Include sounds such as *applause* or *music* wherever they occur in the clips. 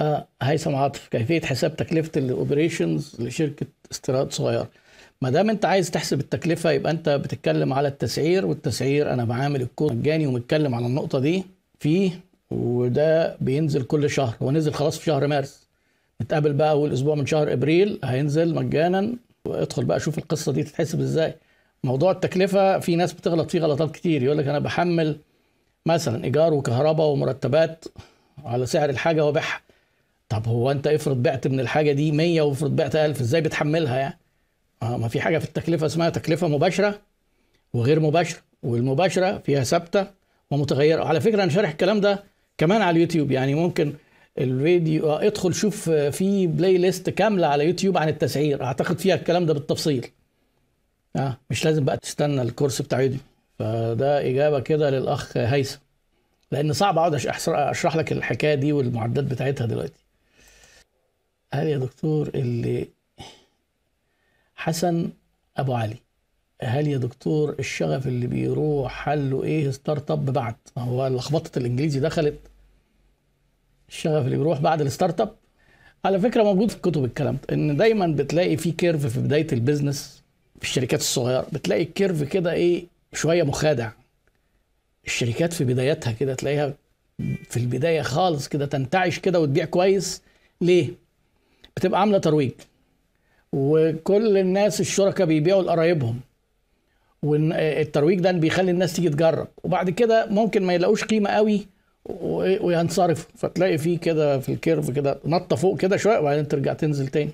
آه، هيثم عاطف كيفيه حساب تكلفه الاوبريشنز لشركه استيراد صغير ما دام انت عايز تحسب التكلفه يبقى انت بتتكلم على التسعير والتسعير انا بعامل الكود مجاني ومتكلم على النقطه دي فيه وده بينزل كل شهر هو نزل خلاص في شهر مارس نتقابل بقى اول اسبوع من شهر ابريل هينزل مجانا وادخل بقى شوف القصه دي تتحسب ازاي موضوع التكلفه في ناس بتغلط فيه غلطات كتير يقول لك انا بحمل مثلا ايجار وكهرباء ومرتبات على سعر الحاجه وبيعها طب هو انت افرض بعت من الحاجه دي 100 وافرض بعت 1000 ازاي بتحملها يعني؟ اه ما في حاجه في التكلفه اسمها تكلفه مباشره وغير مباشره والمباشره فيها ثابته ومتغيره وعلى فكره انا شارح الكلام ده كمان على اليوتيوب يعني ممكن الفيديو آه، ادخل شوف آه، في بلاي ليست كامله على يوتيوب عن التسعير اعتقد فيها الكلام ده بالتفصيل اه مش لازم بقى تستنى الكورس بتاع يوتيوب فده اجابه كده للاخ هيثم لان صعب اقعد اشرح لك الحكايه دي والمعدات بتاعتها دلوقتي قال يا دكتور اللي حسن ابو علي هل يا دكتور الشغف اللي بيروح حله ايه ستارت اب بعد هو لخبطه الانجليزي دخلت الشغف اللي بيروح بعد الستارت اب على فكره موجود في الكتب الكلام ده ان دايما بتلاقي في كيرف في بدايه البيزنس في الشركات الصغيره بتلاقي الكيرف كده ايه شويه مخادع الشركات في بدايتها كده تلاقيها في البدايه خالص كده تنتعش كده وتبيع كويس ليه بتبقى عامله ترويج وكل الناس الشركاء بيبيعوا لقرايبهم والترويج ده بيخلي الناس تيجي تجرب وبعد كده ممكن ما يلاقوش قيمه قوي وينصرف فتلاقي فيه كده في الكيرف كده نطه فوق كده شويه وبعدين ترجع تنزل تاني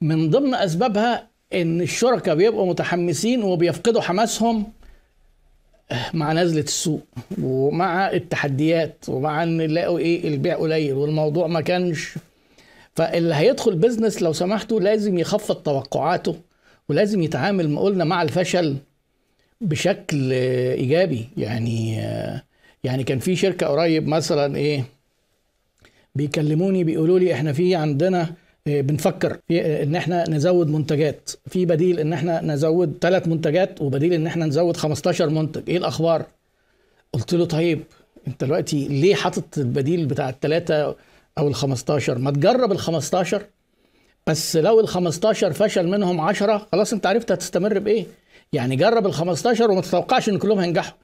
من ضمن اسبابها ان الشركاء بيبقوا متحمسين وبيفقدوا حماسهم مع نزله السوق ومع التحديات ومع ان يلاقوا ايه البيع قليل والموضوع ما كانش فاللي هيدخل بزنس لو سمحتوا لازم يخفض توقعاته ولازم يتعامل ما قلنا مع الفشل بشكل ايجابي يعني يعني كان في شركه قريب مثلا ايه بيكلموني بيقولوا لي احنا في عندنا آه، بنفكر في آه، ان احنا نزود منتجات في بديل ان احنا نزود ثلاث منتجات وبديل ان احنا نزود 15 منتج ايه الاخبار قلت له طيب انت دلوقتي ليه حاطط البديل بتاع الثلاثه او ال 15 ما تجرب ال 15 بس لو ال 15 فشل منهم 10 خلاص انت عرفت هتستمر بايه يعني جرب ال 15 وما تتوقعش ان كلهم هينجحوا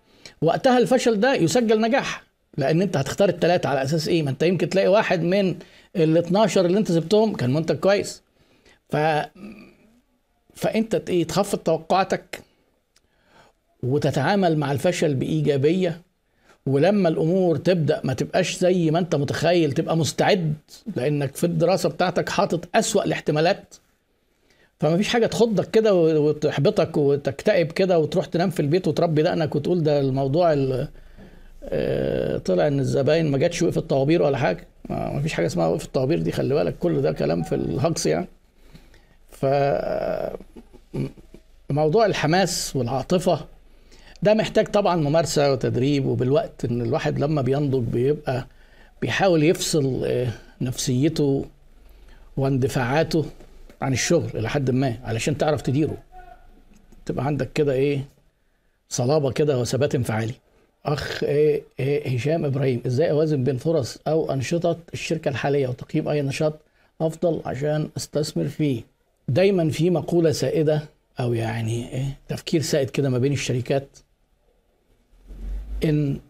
وقتها الفشل ده يسجل نجاح لان انت هتختار الثلاثه على اساس ايه ما انت يمكن تلاقي واحد من ال 12 اللي انت سبتهم كان منتج كويس ف فانت إيه؟ تخفض توقعاتك وتتعامل مع الفشل بايجابيه ولما الامور تبدا ما تبقاش زي ما انت متخيل تبقى مستعد لانك في الدراسه بتاعتك حاطط اسوا الاحتمالات فما فيش حاجه تخضك كده وتحبطك وتكتئب كده وتروح تنام في البيت وتربي دقنك وتقول ده الموضوع آه، طلع ان الزباين ما جاتش وقف الطوابير ولا حاجه ما فيش حاجه اسمها وقف الطوابير دي خلي بالك كل ده كلام في الهجص يعني ف موضوع الحماس والعاطفه ده محتاج طبعا ممارسه وتدريب وبالوقت ان الواحد لما بينضج بيبقى بيحاول يفصل آه، نفسيته واندفاعاته عن الشغل الى حد ما علشان تعرف تديره تبقى عندك كده ايه صلابه كده وثبات انفعالي اخ إيه إيه هشام ابراهيم ازاي اوازن بين فرص او انشطه الشركه الحاليه وتقييم اي نشاط افضل عشان استثمر فيه دايما في مقوله سائده او يعني إيه تفكير سائد كده ما بين الشركات ان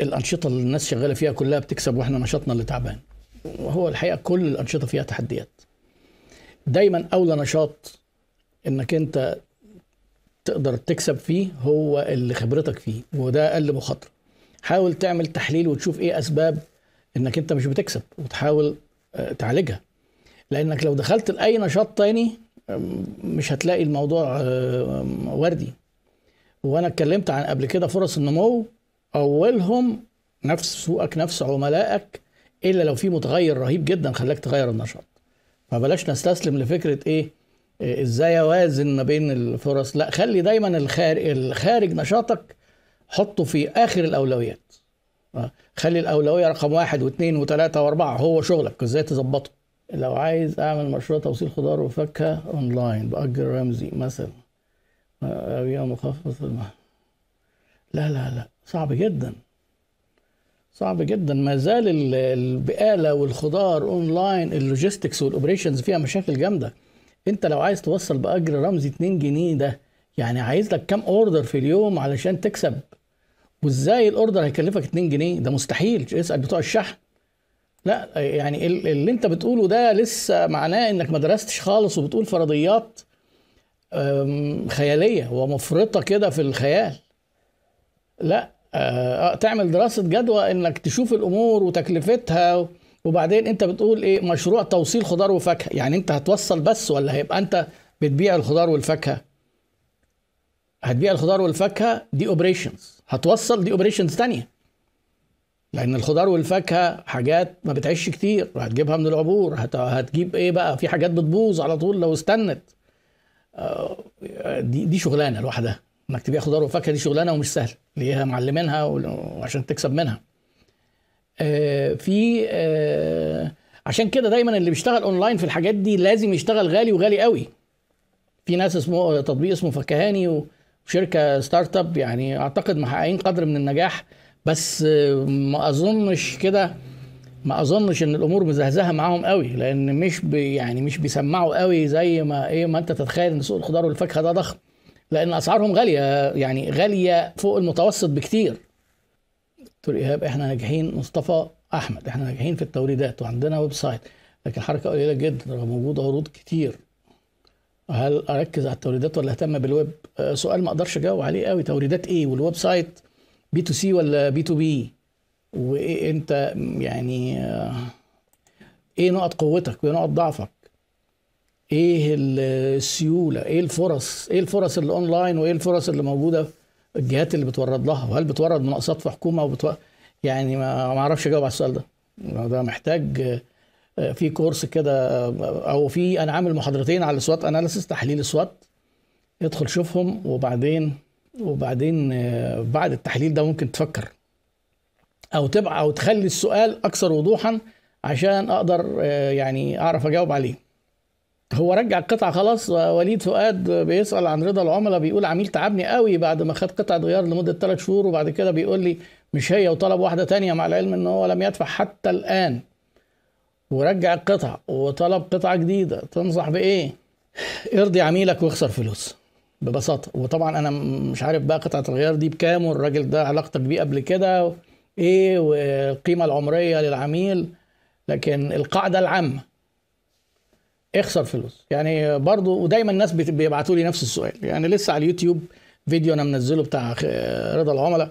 الانشطه اللي الناس شغاله فيها كلها بتكسب واحنا نشاطنا اللي تعبان وهو الحقيقه كل الانشطه فيها تحديات دايما اولى نشاط انك انت تقدر تكسب فيه هو اللي خبرتك فيه وده اقل مخاطره حاول تعمل تحليل وتشوف ايه اسباب انك انت مش بتكسب وتحاول آه، تعالجها لانك لو دخلت لاي نشاط تاني آه، مش هتلاقي الموضوع آه، وردي وانا اتكلمت عن قبل كده فرص النمو اولهم نفس سوقك نفس عملائك الا لو في متغير رهيب جدا خلاك تغير النشاط فبلاش نستسلم لفكره ايه آه، ازاي اوازن ما بين الفرص لا خلي دايما الخارج, الخارج نشاطك حطه في اخر الاولويات آه، خلي الاولويه رقم واحد واثنين وثلاثه واربعه هو شغلك ازاي تظبطه لو عايز اعمل مشروع توصيل خضار وفاكهه اونلاين باجر رمزي مثلا أبيع مخفض لا لا لا صعب جدا صعب جدا ما زال البقاله والخضار اونلاين اللوجيستكس والاوبريشنز فيها مشاكل جامده انت لو عايز توصل باجر رمزي 2 جنيه ده يعني عايز لك كام اوردر في اليوم علشان تكسب وازاي الاوردر هيكلفك 2 جنيه ده مستحيل اسال بتوع الشحن لا يعني اللي انت بتقوله ده لسه معناه انك ما درستش خالص وبتقول فرضيات خياليه ومفرطه كده في الخيال لا أه، أه، تعمل دراسه جدوى انك تشوف الامور وتكلفتها وبعدين انت بتقول ايه مشروع توصيل خضار وفاكهه يعني انت هتوصل بس ولا هيبقى انت بتبيع الخضار والفاكهه هتبيع الخضار والفاكهه دي اوبريشنز هتوصل دي اوبريشنز تانية لان الخضار والفاكهه حاجات ما بتعيش كتير هتجيبها من العبور هتجيب ايه بقى في حاجات بتبوظ على طول لو استنت آه، دي دي شغلانه لوحدها انك تبيع خضار وفاكهه دي شغلانه ومش سهله ليها معلمينها وعشان تكسب منها آه، في آه، عشان كده دايما اللي بيشتغل اونلاين في الحاجات دي لازم يشتغل غالي وغالي قوي في ناس اسمه تطبيق اسمه فكهاني وشركه ستارت اب يعني اعتقد محققين قدر من النجاح بس ما اظنش كده ما اظنش ان الامور مزهزهه معاهم قوي لان مش بي يعني مش بيسمعوا قوي زي ما ايه ما انت تتخيل ان سوق الخضار والفاكهه ده ضخم لان اسعارهم غاليه يعني غاليه فوق المتوسط بكتير دكتور ايهاب احنا ناجحين مصطفى احمد احنا ناجحين في التوريدات وعندنا ويب سايت لكن حركه قليله جدا رغم وجود عروض كتير هل اركز على التوريدات ولا اهتم بالويب آه، سؤال ما اقدرش اجاوب عليه قوي توريدات ايه والويب سايت بي تو سي ولا بي تو بي وايه انت يعني آه، ايه نقط قوتك وايه نقط ضعفك ايه السيوله ايه الفرص ايه الفرص اللي اونلاين وايه الفرص اللي موجوده الجهات اللي بتورد لها وهل بتورد مناقصات في حكومه يعني ما اعرفش اجاوب على السؤال ده ده محتاج آه، في كورس كده آه، او في انا عامل محاضرتين على السوات اناليسيس تحليل السوات ادخل شوفهم وبعدين وبعدين بعد التحليل ده ممكن تفكر او تبقى او تخلي السؤال اكثر وضوحا عشان اقدر آه، يعني اعرف اجاوب عليه هو رجع القطعة خلاص وليد فؤاد بيسأل عن رضا العملاء بيقول عميل تعبني قوي بعد ما خد قطعة غيار لمدة ثلاث شهور وبعد كده بيقول لي مش هي وطلب واحدة تانية مع العلم ان هو لم يدفع حتى الآن ورجع القطعة وطلب قطعة جديدة تنصح بإيه؟ ارضي عميلك واخسر فلوس ببساطة وطبعا أنا مش عارف بقى قطعة الغيار دي بكام والراجل ده علاقتك بيه قبل كده ايه والقيمه العمريه للعميل لكن القاعده العامه اخسر فلوس يعني برضو ودايما الناس بيبعتوا لي نفس السؤال يعني لسه على اليوتيوب فيديو انا منزله بتاع رضا العملاء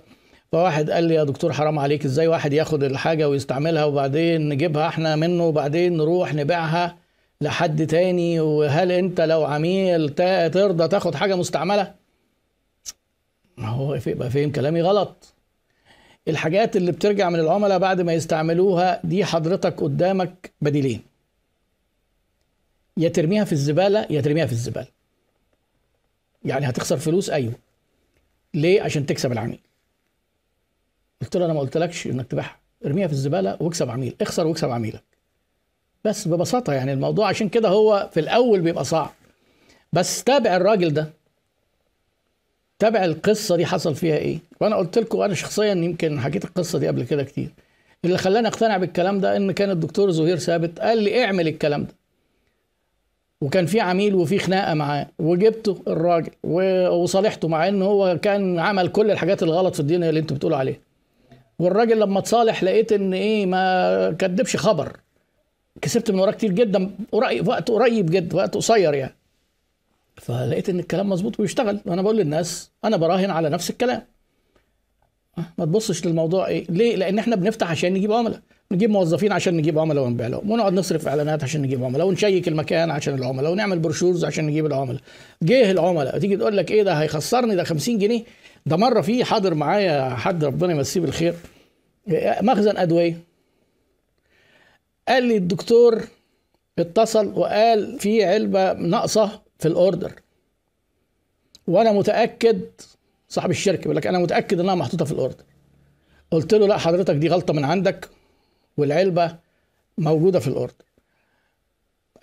فواحد قال لي يا دكتور حرام عليك ازاي واحد ياخد الحاجه ويستعملها وبعدين نجيبها احنا منه وبعدين نروح نبيعها لحد تاني وهل انت لو عميل ترضى تاخد حاجه مستعمله ما هو يبقى فاهم كلامي غلط الحاجات اللي بترجع من العملاء بعد ما يستعملوها دي حضرتك قدامك بديلين يا ترميها في الزباله يا ترميها في الزباله يعني هتخسر فلوس ايوه ليه عشان تكسب العميل قلت له انا ما قلتلكش انك تبيعها ارميها في الزباله واكسب عميل اخسر واكسب عميلك بس ببساطه يعني الموضوع عشان كده هو في الاول بيبقى صعب بس تابع الراجل ده تابع القصه دي حصل فيها ايه وانا قلت لكم انا شخصيا يمكن حكيت القصه دي قبل كده كتير اللي خلاني اقتنع بالكلام ده ان كان الدكتور زهير ثابت قال لي اعمل الكلام ده وكان في عميل وفي خناقه معاه وجبته الراجل وصالحته مع ان هو كان عمل كل الحاجات الغلط في الدنيا اللي انتوا بتقولوا عليها والراجل لما اتصالح لقيت ان ايه ما كدبش خبر كسبت من وراه كتير جدا في وقت قريب جدا وقت قصير يعني فلقيت ان الكلام مظبوط ويشتغل وانا بقول للناس انا براهن على نفس الكلام أه، ما تبصش للموضوع ايه ليه لان احنا بنفتح عشان نجيب عملاء نجيب موظفين عشان نجيب عملاء ونبيع لهم ونقعد نصرف اعلانات عشان نجيب عملاء ونشيك المكان عشان العملاء ونعمل بروشورز عشان نجيب العملاء جه العملاء تيجي تقول لك ايه ده هيخسرني ده 50 جنيه ده مره في حاضر معايا حد ربنا يمسيه بالخير مخزن ادويه قال لي الدكتور اتصل وقال في علبه ناقصه في الاوردر وانا متاكد صاحب الشركه بيقول لك انا متاكد انها محطوطه في الاوردر قلت له لا حضرتك دي غلطه من عندك والعلبه موجوده في الاوردر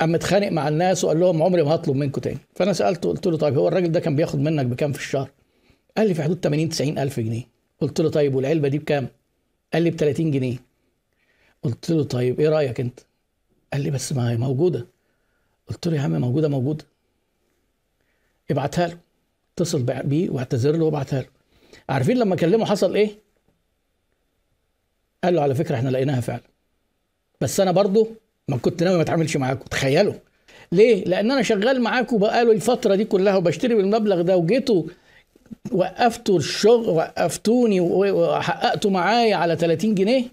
قام متخانق مع الناس وقال لهم عمري ما هطلب منكم تاني فانا سالته قلت له طيب هو الراجل ده كان بياخد منك بكام في الشهر قال لي في حدود 80 90 الف جنيه قلت له طيب والعلبه دي بكام قال لي ب 30 جنيه قلت له طيب ايه رايك انت قال لي بس ما هي موجوده قلت له يا عم موجوده موجوده ابعتها له اتصل بيه واعتذر له وابعتها له عارفين لما كلمه حصل ايه قال له على فكره احنا لقيناها فعلا بس انا برضه ما كنت ناوي ما اتعاملش معاكم تخيلوا ليه لان انا شغال معاكم بقاله الفتره دي كلها وبشتري بالمبلغ ده وجيتوا وقفتوا الشغل وقفتوني وحققتوا معايا على 30 جنيه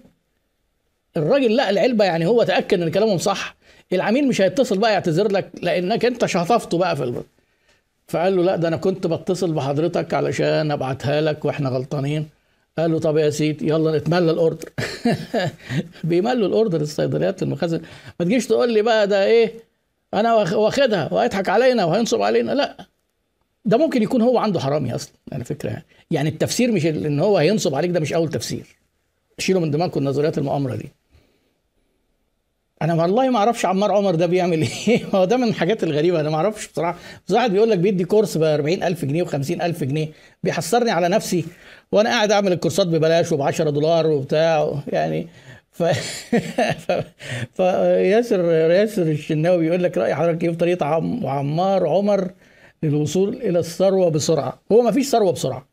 الراجل لا العلبه يعني هو تاكد ان كلامهم صح العميل مش هيتصل بقى يعتذر لك لانك انت شطفته بقى في البطل. فقال له لا ده انا كنت بتصل بحضرتك علشان ابعتها لك واحنا غلطانين قال له طب يا سيدي يلا نتملى الاوردر *laughs* بيملوا الاوردر الصيدليات المخازن ما تجيش تقول لي بقى ده ايه انا واخدها وهيضحك علينا وهينصب علينا لا ده ممكن يكون هو عنده حرامي اصلا على يعني فكره يعني يعني التفسير مش ان هو هينصب عليك ده مش اول تفسير شيلوا من دماغكم نظريات المؤامره دي انا والله ما اعرفش عمار عمر ده بيعمل *laughs* ايه هو ده من الحاجات الغريبه انا ما اعرفش بصراحه بس واحد بيقول لك بيدي كورس ب 40000 جنيه و50000 جنيه بيحسرني على نفسي وانا قاعد اعمل الكورسات ببلاش وب 10 دولار وبتاع يعني *laughs* ف... ف... ياسر ياسر الشناوي بيقول لك راي حضرتك ايه في طريقه عم... عمار عمر للوصول الى الثروه بسرعه هو ما فيش ثروه بسرعه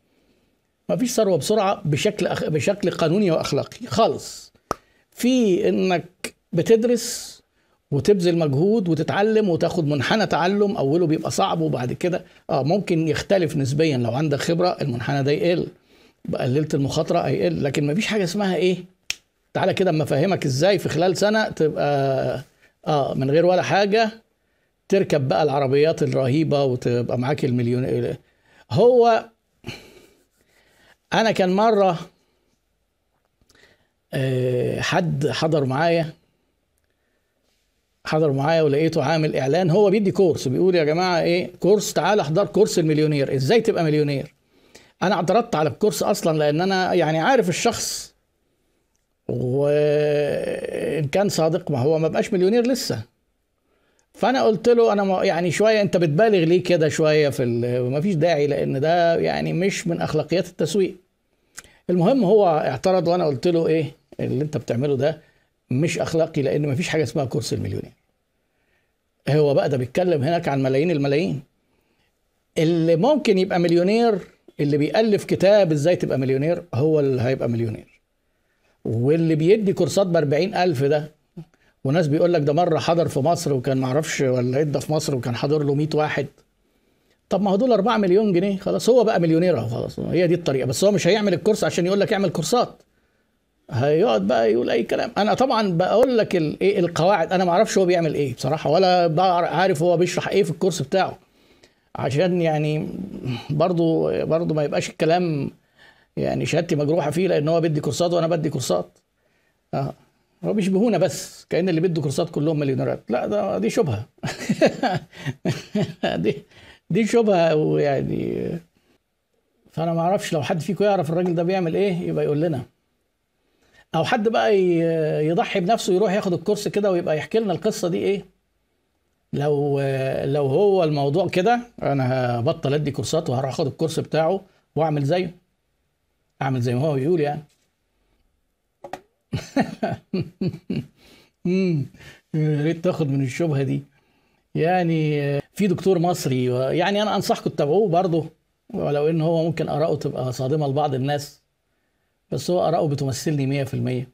ما فيش ثروه بسرعه بشكل أخ... بشكل قانوني واخلاقي خالص في انك بتدرس وتبذل مجهود وتتعلم وتاخد منحنى تعلم اوله بيبقى صعب وبعد كده اه ممكن يختلف نسبيا لو عندك خبره المنحنى ده يقل قللت المخاطره هيقل لكن مفيش حاجه اسمها ايه تعالى كده اما افهمك ازاي في خلال سنه تبقى اه من غير ولا حاجه تركب بقى العربيات الرهيبه وتبقى معاك المليون هو انا كان مره آه، حد حضر معايا حضر معايا ولقيته عامل اعلان هو بيدي كورس بيقول يا جماعه ايه كورس تعال احضر كورس المليونير ازاي تبقى مليونير انا اعترضت على الكورس اصلا لان انا يعني عارف الشخص وان كان صادق ما هو ما بقاش مليونير لسه فانا قلت له انا يعني شويه انت بتبالغ ليه كده شويه في ما فيش داعي لان ده يعني مش من اخلاقيات التسويق المهم هو اعترض وانا قلت له ايه اللي انت بتعمله ده مش اخلاقي لان مفيش حاجه اسمها كرسي المليونير هو بقى ده بيتكلم هناك عن ملايين الملايين اللي ممكن يبقى مليونير اللي بيألف كتاب ازاي تبقى مليونير هو اللي هيبقى مليونير واللي بيدي كورسات ب ألف ده وناس بيقول لك ده مره حضر في مصر وكان معرفش ولا ادى إيه في مصر وكان حاضر له 100 واحد طب ما هو دول 4 مليون جنيه خلاص هو بقى مليونير اهو خلاص هي دي الطريقه بس هو مش هيعمل الكورس عشان يقول لك اعمل كورسات هيقعد بقى يقول اي كلام انا طبعا بقول لك ايه القواعد انا ما اعرفش هو بيعمل ايه بصراحه ولا عارف هو بيشرح ايه في الكورس بتاعه عشان يعني برضو برضو ما يبقاش الكلام يعني شهادتي مجروحه فيه لان هو بيدي كورسات وانا بدي كورسات اه هو بيشبهونا بس كان اللي بيدوا كورسات كلهم مليونيرات لا ده دي شبهه *laughs* دي دي شبهه ويعني فانا ما اعرفش لو حد فيكم يعرف الراجل ده بيعمل ايه يبقى يقول لنا او حد بقى يضحي بنفسه يروح ياخد الكورس كده ويبقى يحكي لنا القصه دي ايه لو لو هو الموضوع كده انا هبطل ادي كورسات وهروح اخد الكورس بتاعه واعمل زيه اعمل زي ما هو بيقول يعني *laughs* يا ريت تاخد من الشبهه دي يعني في دكتور مصري يعني انا انصحكم تتابعوه برضه ولو ان هو ممكن اراءه تبقى صادمه لبعض الناس بس هو آراءه بتمثلني 100%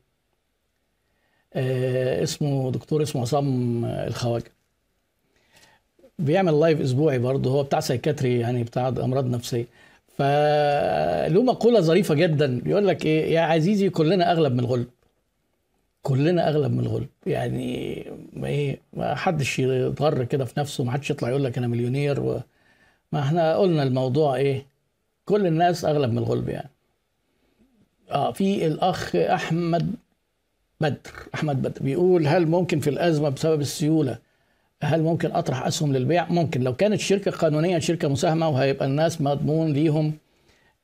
آه اسمه دكتور اسمه عصام الخواجه بيعمل لايف اسبوعي برضه هو بتاع سايكاتري يعني بتاع امراض نفسيه فله مقوله ظريفه جدا بيقول لك ايه يا عزيزي كلنا اغلب من الغلب كلنا اغلب من الغلب يعني ما ايه ما حدش يتغر كده في نفسه ما حدش يطلع يقول لك انا مليونير و... ما احنا قلنا الموضوع ايه كل الناس اغلب من الغلب يعني اه في الاخ احمد بدر احمد بدر بيقول هل ممكن في الازمه بسبب السيوله هل ممكن اطرح اسهم للبيع ممكن لو كانت شركه قانونيه شركه مساهمه وهيبقى الناس مضمون ليهم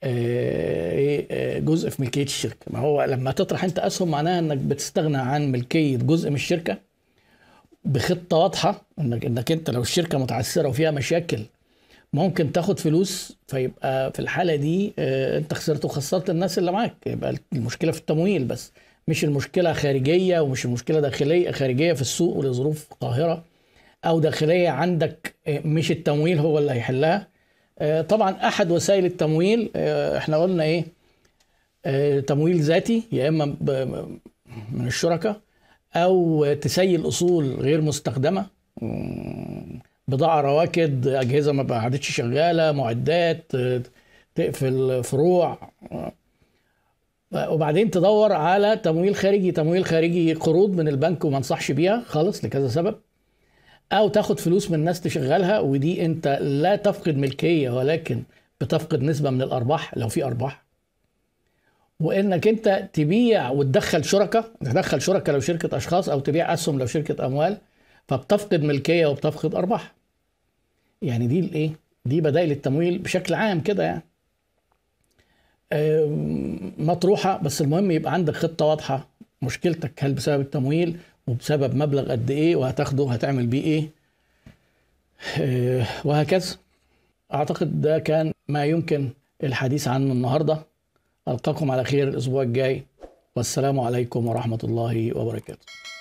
آه، إيه، آه، جزء في ملكيه الشركه ما هو لما تطرح انت اسهم معناها انك بتستغنى عن ملكيه جزء من الشركه بخطه واضحه انك انك انت لو الشركه متعثره وفيها مشاكل ممكن تاخد فلوس فيبقى في الحاله دي آه، انت خسرت وخسرت الناس اللي معاك يبقى المشكله في التمويل بس مش المشكله خارجيه ومش المشكله داخليه خارجيه في السوق ولظروف قاهره او داخليه عندك آه، مش التمويل هو اللي هيحلها آه، طبعا احد وسائل التمويل احنا قلنا ايه تمويل ذاتي يا اما من الشركاء او تسيل اصول غير مستخدمه بضاعه رواكد اجهزه ما قعدتش شغاله معدات تقفل فروع وبعدين تدور على تمويل خارجي تمويل خارجي قروض من البنك وما انصحش بيها خالص لكذا سبب او تاخد فلوس من ناس تشغلها ودي انت لا تفقد ملكيه ولكن بتفقد نسبه من الارباح لو في ارباح وانك انت تبيع وتدخل شركاء تدخل شركاء لو شركه اشخاص او تبيع اسهم لو شركه اموال فبتفقد ملكيه وبتفقد ارباح يعني دي الايه دي بدائل التمويل بشكل عام كده يعني مطروحه بس المهم يبقى عندك خطه واضحه مشكلتك هل بسبب التمويل وبسبب مبلغ قد ايه وهتاخده هتعمل بيه ايه آه، وهكذا اعتقد ده كان ما يمكن الحديث عنه النهارده القاكم على خير الاسبوع الجاي والسلام عليكم ورحمه الله وبركاته